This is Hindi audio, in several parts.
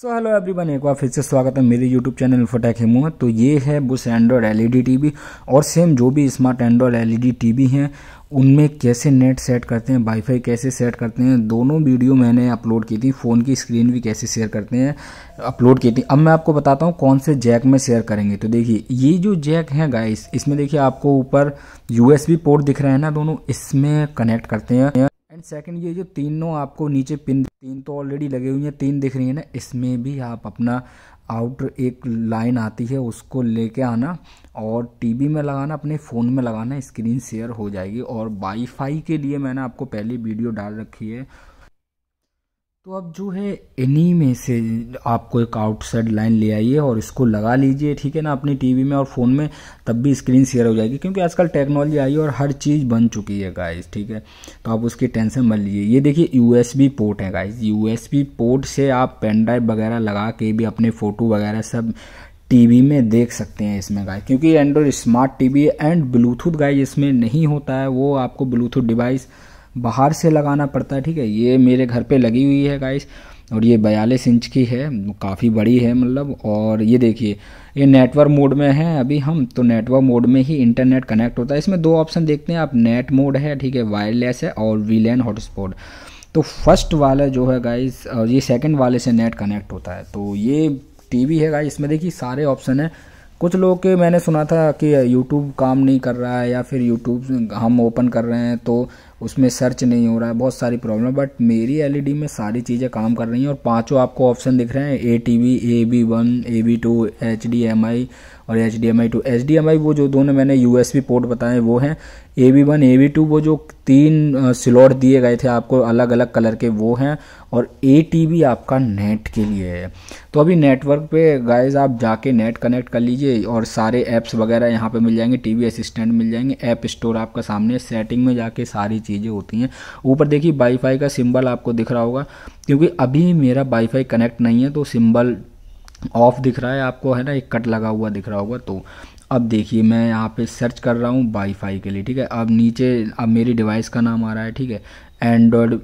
सो हेलो एवरीवन एक बार फिर से स्वागत है मेरे यूट्यूब चैनल इन्फोटेक हेमू है तो ये है बुस एंड्रॉयड एलईडी टीवी और सेम जो भी स्मार्ट एंड्रॉयड एलईडी टीवी हैं उनमें कैसे नेट सेट करते हैं वाईफाई कैसे सेट करते हैं दोनों वीडियो मैंने अपलोड की थी फ़ोन की स्क्रीन भी कैसे शेयर करते हैं अपलोड की थी अब मैं आपको बताता हूँ कौन से जैक में शेयर करेंगे तो देखिए ये जो जैक है गाइस इसमें देखिए आपको ऊपर यू पोर्ट दिख रहा है ना दोनों इसमें कनेक्ट करते हैं एंड सेकंड ये जो तीनों आपको नीचे पिन तीन तो ऑलरेडी लगे हुए हैं तीन दिख रही है ना इसमें भी आप अपना आउटर एक लाइन आती है उसको लेके आना और टीवी में लगाना अपने फ़ोन में लगाना स्क्रीन शेयर हो जाएगी और वाईफाई के लिए मैंने आपको पहले वीडियो डाल रखी है तो अब जो है इन्हीं में से आपको एक आउटसाइड लाइन ले आइए और इसको लगा लीजिए ठीक है ना अपनी टीवी में और फ़ोन में तब भी स्क्रीन शेयर हो जाएगी क्योंकि आजकल टेक्नोलॉजी आई है और हर चीज़ बन चुकी है गाइस ठीक है तो आप उसकी टेंशन मत लीजिए ये देखिए यूएसबी पोर्ट है गाइस यूएसबी पोर्ट से आप पेन ड्राइव वगैरह लगा के भी अपने फ़ोटो वगैरह सब टीवी में देख सकते हैं इसमें गाइस क्योंकि Android smart TV and Bluetooth guys इसमें नहीं होता है वो आपको ब्लूटूथ डिवाइस बाहर से लगाना पड़ता है ठीक है ये मेरे घर पे लगी हुई है गाइस और ये बयालीस इंच की है काफ़ी बड़ी है मतलब और ये देखिए ये नेटवर्क मोड में है अभी हम तो नेटवर्क मोड में ही इंटरनेट कनेक्ट होता है इसमें दो ऑप्शन देखते हैं आप नेट मोड है ठीक है वायरलेस है और वीलैन हॉटस्पॉट तो फर्स्ट वाला जो है गाइस और ये सेकंड वाले से नेट कनेक्ट होता है तो ये टीवी है गाइस इसमें देखिए सारे ऑप्शन है कुछ लोग के मैंने सुना था कि यूट्यूब काम नहीं कर रहा है या फिर यूट्यूब हम ओपन कर रहे हैं तो उसमें सर्च नहीं हो रहा है बहुत सारी प्रॉब्लम बट मेरी एलईडी e में सारी चीज़ें काम कर रही हैं और पांचों आपको ऑप्शन दिख रहे हैं A T V A B one A B two H D M I और H D M I two H D M I वो जो दोनों मैंने यू एस बी पोर्ट बताए वो हैं A B one A B two वो जो तीन स्लॉट दिए गए थे आपको अलग अलग कलर के वो हैं और ए टी वी आपका नेट के लिए है तो अभी नेटवर्क पे गाइज आप जाके नेट कनेक्ट कर लीजिए और सारे ऐप्स वगैरह यहाँ पे मिल जाएंगे टी वी असिस्टेंट मिल जाएंगे ऐप स्टोर आपका सामने सेटिंग में जाके सारी चीज़ें होती हैं ऊपर देखिए वाईफाई का सिंबल आपको दिख रहा होगा क्योंकि अभी मेरा वाईफाई कनेक्ट नहीं है तो सिंबल ऑफ दिख रहा है आपको है ना एक कट लगा हुआ दिख रहा होगा तो अब देखिए मैं यहाँ पे सर्च कर रहा हूँ वाईफाई के लिए ठीक है अब नीचे अब मेरी डिवाइस का नाम आ रहा है ठीक है एंड्रॉयड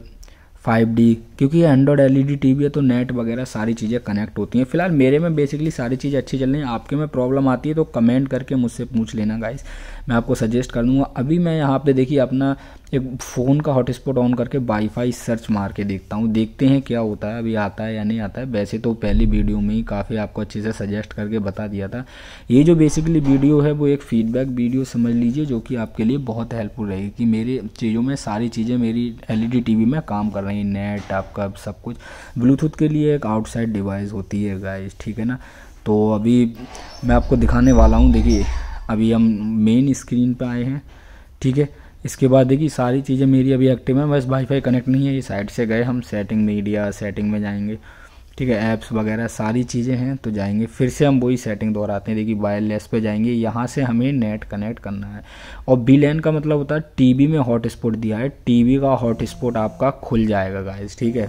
5D क्योंकि एंड्रॉयड एल टीवी है तो नेट वगैरह सारी चीज़ें कनेक्ट होती हैं फिलहाल मेरे में बेसिकली सारी चीज़ें अच्छी चल रही हैं आपके में प्रॉब्लम आती है तो कमेंट करके मुझसे पूछ लेना गाइस मैं आपको सजेस्ट कर दूँगा अभी मैं यहाँ पे देखिए अपना एक फ़ोन का हॉटस्पॉट ऑन करके वाईफाई सर्च मार के देखता हूँ देखते हैं क्या होता है अभी आता है या नहीं आता है वैसे तो पहली वीडियो में ही काफ़ी आपको अच्छे से सजेस्ट करके बता दिया था ये जो बेसिकली वीडियो है वो एक फीडबैक वीडियो समझ लीजिए जो कि आपके लिए बहुत हेल्पफुल रहेगी कि मेरे चीज़ों में सारी चीज़ें मेरी एल ई e में काम कर रही हैं नेट आपका सब कुछ ब्लूटूथ के लिए एक आउटसाइड डिवाइस होती है गाइज ठीक है ना तो अभी मैं आपको दिखाने वाला हूँ देखिए अभी हम मेन स्क्रीन पर आए हैं ठीक है इसके बाद देखिए सारी चीज़ें मेरी अभी एक्टिव हैं बस वाईफाई कनेक्ट नहीं है ये साइड से गए हम सेटिंग मीडिया सेटिंग में जाएंगे ठीक है ऐप्स वगैरह सारी चीज़ें हैं तो जाएंगे फिर से हम वही सेटिंग दोहराते हैं देखिए वायरलेस पे जाएंगे यहाँ से हमें नेट कनेक्ट करना है और बी लैन का मतलब होता है टीवी में हॉटस्पॉट दिया है टीवी का हॉटस्पॉट आपका खुल जाएगा गाइस ठीक है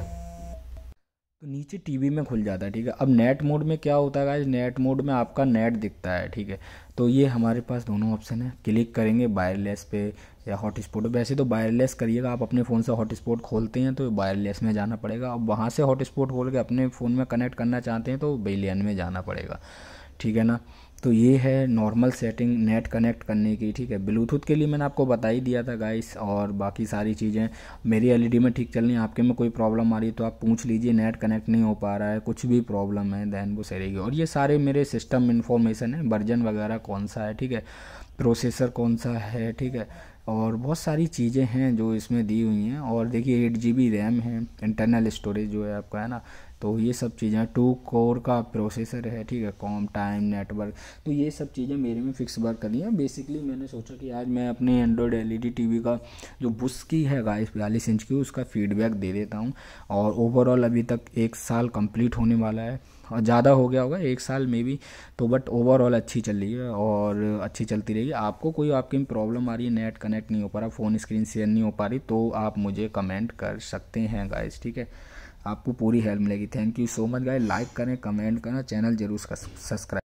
तो नीचे टीवी में खुल जाता है ठीक है अब नेट मोड में क्या होता है नेट मोड में आपका नेट दिखता है ठीक है तो ये हमारे पास दोनों ऑप्शन है क्लिक करेंगे वायरलेस पे या हॉटस्पॉट वैसे तो वायरलेस करिएगा आप अपने फ़ोन से हॉटस्पॉट खोलते हैं तो वायरलेस में जाना पड़ेगा अब वहाँ से हॉटस्पॉट खोल के अपने फ़ोन में कनेक्ट करना चाहते हैं तो बेलियन में जाना पड़ेगा ठीक है ना तो ये है नॉर्मल सेटिंग नेट कनेक्ट करने की ठीक है ब्लूटूथ के लिए मैंने आपको बता ही दिया था गाइस और बाकी सारी चीज़ें मेरी एलईडी e में ठीक चल रही है आपके में कोई प्रॉब्लम आ रही है तो आप पूछ लीजिए नेट कनेक्ट नहीं हो पा रहा है कुछ भी प्रॉब्लम है दैन वो सरेगी और ये सारे मेरे सिस्टम इन्फॉर्मेशन है वर्जन वगैरह कौन सा है ठीक है प्रोसेसर कौन सा है ठीक है और बहुत सारी चीज़ें हैं जो इसमें दी हुई हैं और देखिए एट जी बी रैम है इंटरनल स्टोरेज जो है आपका है ना तो ये सब चीज़ें टू कोर का प्रोसेसर है ठीक है कॉम टाइम नेटवर्क तो ये सब चीज़ें मेरे में फिक्स वर्क करी हैं बेसिकली मैंने सोचा कि आज मैं अपने Android L E T V का जो बुस की है गाइस बयालीस इंच की उसका फीडबैक दे देता हूँ और ओवरऑल अभी तक एक साल कंप्लीट होने वाला है और ज़्यादा हो गया होगा एक साल में भी तो बट ओवरऑल अच्छी चल रही है और अच्छी चलती रहेगी आपको कोई आपकी प्रॉब्लम आ रही है नेट कनेक्ट नहीं हो पा रहा फ़ोन स्क्रीन शेयर नहीं हो पा रही तो आप मुझे कमेंट कर सकते हैं गाइस ठीक है आपको पूरी हेल्प मिलेगी thank you so much guy like करें कमेंट करें चैनल जरूर सब्सक्राइब